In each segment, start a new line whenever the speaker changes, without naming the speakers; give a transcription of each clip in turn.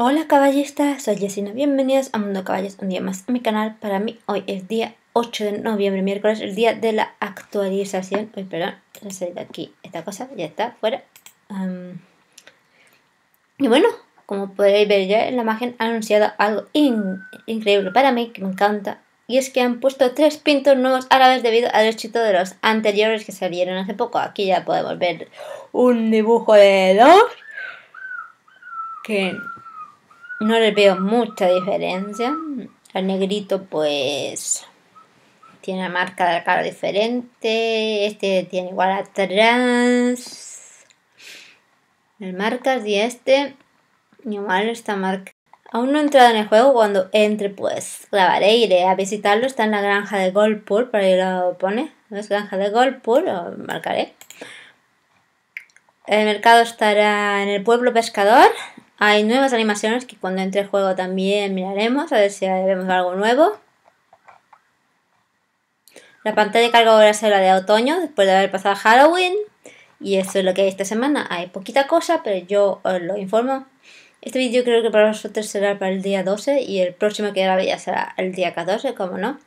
Hola caballistas, soy Yesina, bienvenidos a Mundo Caballos, un día más a mi canal. Para mí hoy es día 8 de noviembre, miércoles, el día de la actualización. Uy, perdón, no de aquí esta cosa, ya está, fuera. y bueno, como podéis ver ya en la imagen han anunciado algo increíble para mí, que me encanta. Y es que han puesto tres pintos nuevos vez debido al éxito de los anteriores que salieron hace poco. Aquí ya podemos ver un dibujo de dos. Que no le veo mucha diferencia. El negrito pues tiene la marca de cara diferente. Este tiene igual atrás. Las marcas y este igual esta marca. Aún no he entrado en el juego, cuando entre pues grabaré, iré a visitarlo, está en la granja de Goldpool por ahí lo pone, ¿No es granja de Goldpool lo marcaré. El mercado estará en el pueblo pescador, hay nuevas animaciones que cuando entre el juego también miraremos, a ver si vemos algo nuevo. La pantalla de carga ahora será de otoño, después de haber pasado Halloween. Y eso es lo que hay esta semana. Hay poquita cosa, pero yo os lo informo. Este vídeo creo que para vosotros será para el día 12 y el próximo que grabé ya será el día 14, como no.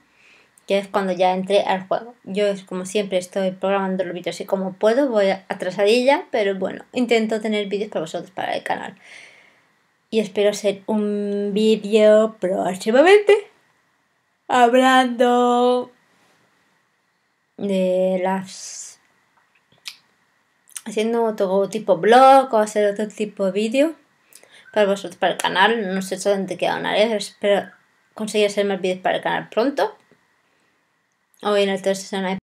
Que es cuando ya entré al juego. Yo, como siempre, estoy programando los vídeos así como puedo. Voy atrasadilla, pero bueno, intento tener vídeos para vosotros, para el canal y espero hacer un vídeo próximamente hablando de las haciendo otro tipo blog o hacer otro tipo de vídeo para vosotros para el canal no sé dónde qué una vez espero conseguir hacer más vídeos para el canal pronto hoy en el tercer